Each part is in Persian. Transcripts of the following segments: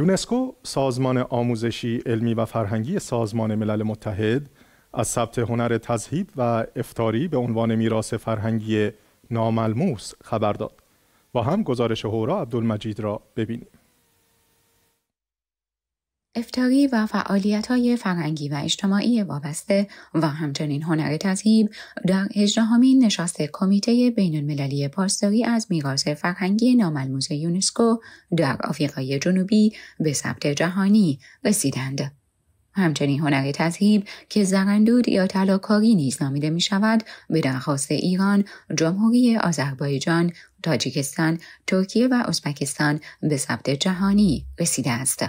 یونسکو سازمان آموزشی علمی و فرهنگی سازمان ملل متحد از ثبت هنر تذهیب و افتاری به عنوان میراث فرهنگی ناملموس خبر داد با هم گزارش هورا عبدالمجید را ببینیم افتاری و فعالیت های فرهنگی و اجتماعی وابسته و همچنین هنر تذهیب در هجدهمین نشست کمیته بین المللی پاسداری از میراث فرهنگی ناملموس یونسکو در آفریقای جنوبی به ثبت جهانی رسیدند. همچنین هنر تذهیب که زرندود یا طلاکاری نیز نامیده می شود به درخواست ایران، جمهوری آذربایجان، تاجیکستان، ترکیه و ازبکستان به ثبت جهانی رسیده است.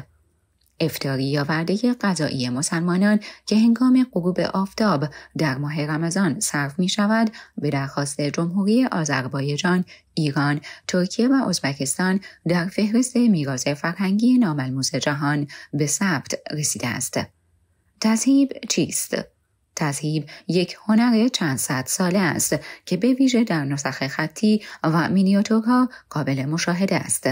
افتاری یا وعده غذایی مسلمانان که هنگام غروب آفتاب در ماه رمضان صرف می شود به درخواست جمهوری آذربایجان، ایران، ترکیه و ازبکستان در فهرست میراث فرهنگی ناملموس جهان به ثبت رسیده است. تذهیب چیست؟ تذهیب یک هنر چند صد ساله است که به ویژه در نسخ خطی و مینیاتورها قابل مشاهده است.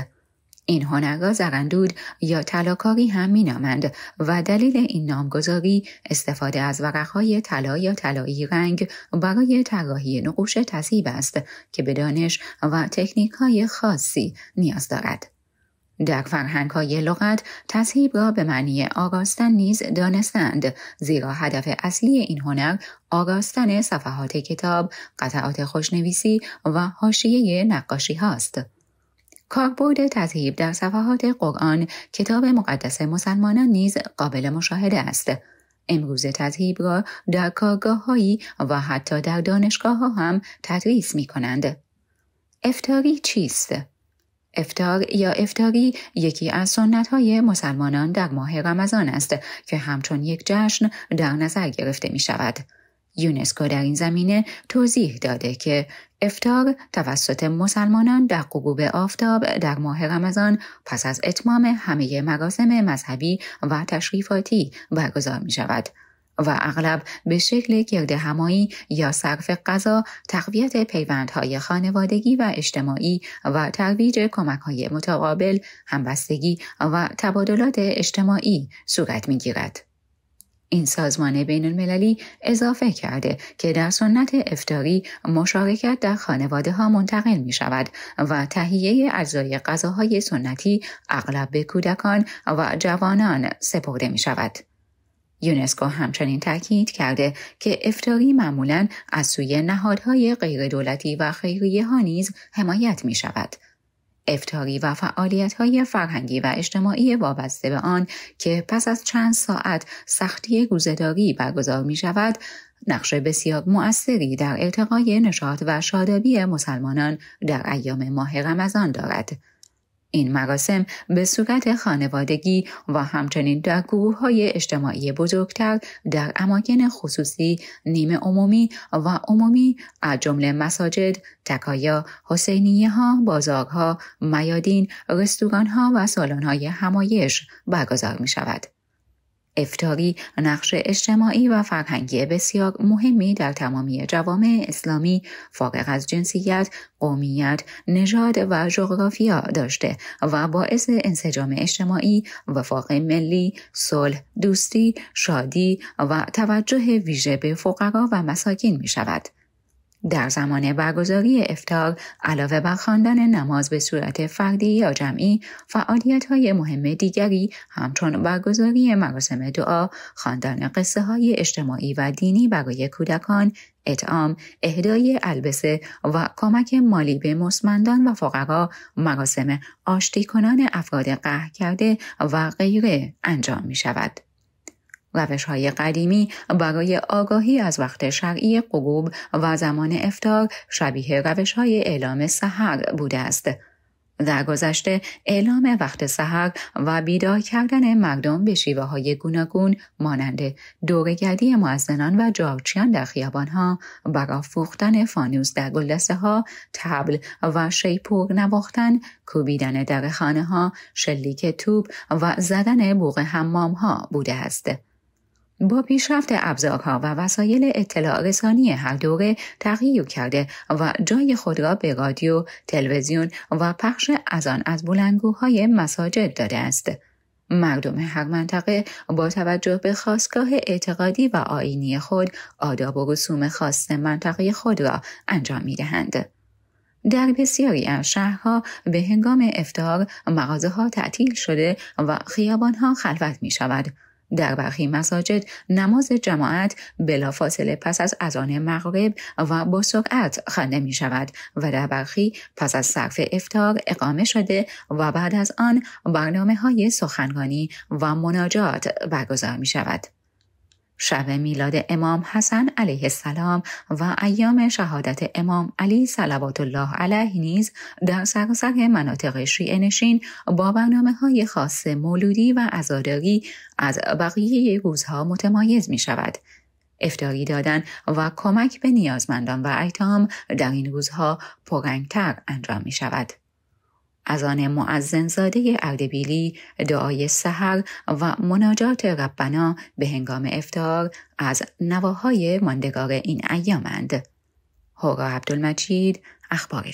این هنگا زغندود یا طلاکاری هم مینامند و دلیل این نامگذاری استفاده از ورقهای طلا یا طلایی رنگ برای طراحی نقوش تصیب است که به دانش و تکنیک های خاصی نیاز دارد در فرهنگ های لغت تصحیب را به معنی آراستن نیز دانستند زیرا هدف اصلی این هنر آراستن صفحات کتاب قطعات خوشنویسی و حاشیه نقاشی هاست کاربرد تذهیب در صفحات قرآن کتاب مقدس مسلمانان نیز قابل مشاهده است امروز تذهیب را در هایی و حتی در دانشگاه ها هم تدریس می کنند. افتاری چیست؟ افتار یا افتاری یکی از سنت های مسلمانان در ماه رمضان است که همچون یک جشن در نظر گرفته می شود. یونسکو در این زمینه توضیح داده که افتار توسط مسلمانان در غروب آفتاب در ماه رمضان پس از اتمام همه مراسم مذهبی و تشریفاتی برگزار می شود و اغلب به شکل گرد همایی یا صرف غذا تقویت پیوندهای خانوادگی و اجتماعی و ترویج کمکهای متقابل همبستگی و تبادلات اجتماعی صورت گیرد. این سازمان بین المللی اضافه کرده که در سنت افتاری مشارکت در خانواده ها منتقل می شود و تهیه اجزای غذاهای سنتی اغلب به کودکان و جوانان سپرده می شود. یونسکو همچنین تاکید کرده که افتاری معمولا از سوی نهادهای غیردولتی و خیریه ها نیز حمایت می شود. افتاری و فعالیت های فرهنگی و اجتماعی وابسته به آن که پس از چند ساعت سختی روزهداری برگزار می شود نقش بسیار مؤثری در ارتقای نشاط و شادابی مسلمانان در ایام ماه رمضان دارد. این مراسم به صورت خانوادگی و همچنین در گروه های اجتماعی بزرگتر در اماکن خصوصی، نیمه عمومی و عمومی از جمله مساجد، تکایا، حسینیه ها، بازارها، میادین، رستوران ها و سالن های همایش برگزار می شود. افتاری نقش اجتماعی و فرهنگی بسیار مهمی در تمامی جوامع اسلامی فارغ از جنسیت، قومیت، نژاد و جغرافیا داشته و باعث انسجام اجتماعی، وفاق ملی، صلح، دوستی، شادی و توجه ویژه به فقرا و مساکین می شود. در زمان برگزاری افتار علاوه بر خواندن نماز به صورت فردی یا جمعی فعالیت های مهم دیگری همچون برگزاری مراسم دعا خواندن قصه های اجتماعی و دینی برای کودکان اطعام اهدای البسه و کمک مالی به مسمندان و فقرا مراسم آشتی کنان افراد قهر کرده و غیره انجام می شود. روش های قدیمی برای آگاهی از وقت شرعی غروب و زمان افتار شبیه روش های اعلام سحر بوده است. در گذشته اعلام وقت سحر و بیدار کردن مردم به شیوه های گوناگون مانند دورگردی معزنان و جارچیان در خیابان ها برا فوختن فانوس در گلسه ها تبل و شیپور نواختن کوبیدن در خانه ها شلیک توپ و زدن بوغ حمام ها بوده است. با پیشرفت ابزارها و وسایل اطلاع رسانی هر دوره تغییر کرده و جای خود را به رادیو، تلویزیون و پخش از آن از بلندگوهای مساجد داده است. مردم هر منطقه با توجه به خواستگاه اعتقادی و آینی خود آداب و رسوم خاص منطقه خود را انجام می دهند. در بسیاری از شهرها به هنگام افتار مغازه ها تعطیل شده و خیابان ها خلوت می شود. در برخی مساجد نماز جماعت بلافاصله پس از اذان مغرب و با سرعت خوانده می شود و در برخی پس از صرف افتار اقامه شده و بعد از آن برنامه های سخنرانی و مناجات برگزار می شود. شب میلاد امام حسن علیه السلام و ایام شهادت امام علی صلوات الله علیه نیز در سراسر مناطق شیعه نشین با برنامه های خاص مولودی و عزاداری از بقیه روزها متمایز می شود. افتاری دادن و کمک به نیازمندان و ایتام در این روزها پرنگتر انجام می شود. از آن معزنزاده اردبیلی دعای سحر و مناجات ربنا به هنگام افتار از نواهای ماندگار این ایامند. هورا عبدالمجید اخبار